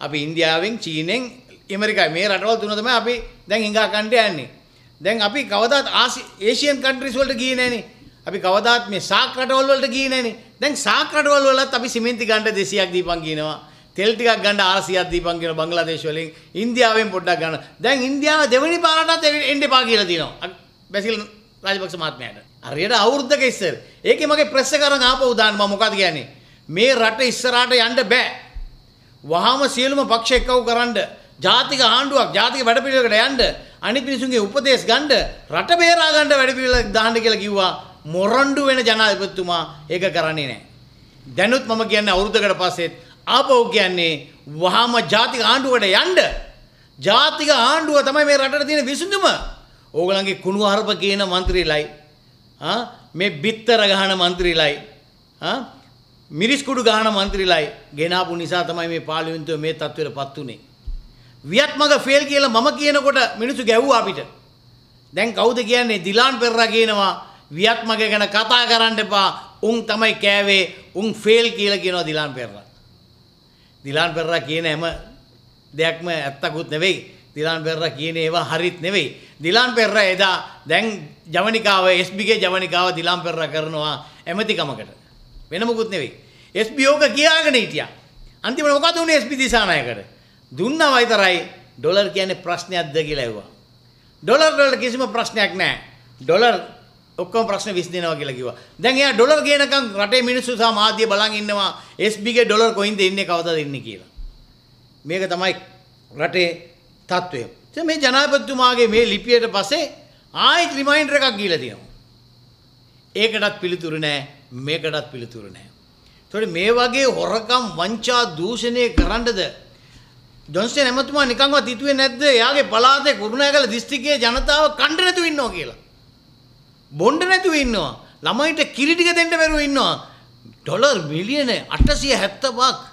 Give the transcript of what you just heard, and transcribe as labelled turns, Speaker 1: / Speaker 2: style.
Speaker 1: අපි ඉන්දියාවෙන් චීනෙන් ඇමරිකායි මේ රටවල් තුන තමයි අපි දැන් හිඟා කණ්ඩේ යන්නේ. දැන් අපි කවදාත් ඒෂියන් කන්ට්‍රීස් වලට ගියේ නැහනේ. අපි කවදාත් මේ සාක් රටවල් වලට ගියේ නැහනේ. දැන් සාක් රටවල් වලත් අපි සිමෙන්ති ගන්න 200ක් දීපන් කියනවා. තෙල් ටිකක් ගන්න 400ක් දීපන් කියනවා බංග්ලාදේශ වලින්. ඉන්දියාවෙන් පොඩ්ඩක් ගන්න. දැන් ඉන්දියාව දෙවෙනි පාරටත් එන්න එපා කියලා දිනවා. බැසිල් රාජපක්ෂ මහත්මයාට. හරියට අවුරුද්දක ඉස්සර. ඒකේ මගේ ප්‍රෙස් එක අරන් ආපහු දාන්න මම මොකද කියන්නේ? මේ රට ඉස්සරහට යන්න බෑ. වහාම සියලුම පක්ෂ එක්කව කරන්න ජාතික ආණ්ඩුවක් ජාතික වැඩපිළිවෙලකට යන්න අනිත් මිනිසුන්ගේ උපදේශ ගන්න රට බේරා ගන්න වැඩපිළිවෙලක් දාන්න කියලා කිව්වා මොරණ්ඩු වෙන ජනාධිපතිතුමා ඒක කරන්නේ නැහැ. දැනුත් මම කියන්නේ අවුරුද්දකට පස්සෙත් ආපහු කියන්නේ වහාම ජාතික ආණ්ඩුවට යන්න ජාතික ආණ්ඩුව තමයි මේ රටට තියෙන විසඳුම. ඕගලන්ගේ කුණු හරප කියන മന്ത്രിලයි ආ මේ බිත්තර ගහන മന്ത്രിලයි ආ මිරිස්කුඩු ගාන මන්ත්‍රීලායි ගෙනාපු නිසා තමයි මේ පාර්ලිමේන්තුව මේ තත්ත්වයට පත් උනේ. වියත්මක ෆේල් කියලා මම කියනකොට මිනිස්සු ගැව්වා අපිට. දැන් කවුද කියන්නේ දිලාන් පෙරරා කියනවා වියත්මක ගැන කතා කරන්න එපා. උන් තමයි කෑවේ. උන් ෆේල් කියලා කියනවා දිලාන් පෙරරා. දිලාන් පෙරරා කියන හැම දෙයක්ම ඇත්තකුත් නෙවෙයි. දිලාන් පෙරරා කියන ඒවා හරිත් නෙවෙයි. දිලාන් පෙරරා එදා දැන් ජවනිකාව SBK ජවනිකාව දිලාන් පෙරරා කරනවා ඇමතිකමකට. වෙන මොකුත් නෙවෙයි. එස්බිෝක කියාගෙන හිටියා. අන්තිමට මොකද උනේ එස්පි දිසානායකට? දුන්නා වයිතරයි ඩොලර් කියන්නේ ප්‍රශ්නයක්ද කියලා ඇහුවා. ඩොලර් වල කිසිම ප්‍රශ්නයක් නැහැ. ඩොලර් ඔක්කොම ප්‍රශ්න විසඳනවා කියලා කිව්වා. දැන් එයා ඩොලර් ගේනකම් රටේ මිනිස්සු සහ මාධ්‍ය බලන් ඉන්නවා SB ගේ ඩොලර් කොහින්ද ඉන්නේ කවදාද ඉන්නේ කියලා. මේක තමයි රටේ තත්ත්වය. ඉතින් මේ ජනාධිපතිතුමාගේ මේ ලිපියට පස්සේ ආයෙත් රිමයින්ඩර් එකක් ගිහලා තියෙනවා. ඒකටත් පිළිතුරු නැහැ. මේකටත් පිළිතුරු නැහැ. එතකොට මේ වගේ හොරකම් වංචා දූෂණය කරන්නද ජොන්ස්ටන් ඇමතුමා නිකන්වත් හිතුවේ නැද්ද එයාගේ පළාතේ කුරුණෑගල දිස්ත්‍රික්කයේ ජනතාව කණ්ඩ නැතුව ඉන්නවා කියලා. බොණ්ඩ නැතුව ඉන්නවා. ළමයිට කිරි ටික දෙන්න බැරුව ඉන්නවා. ඩොලර් මිලියන 875ක්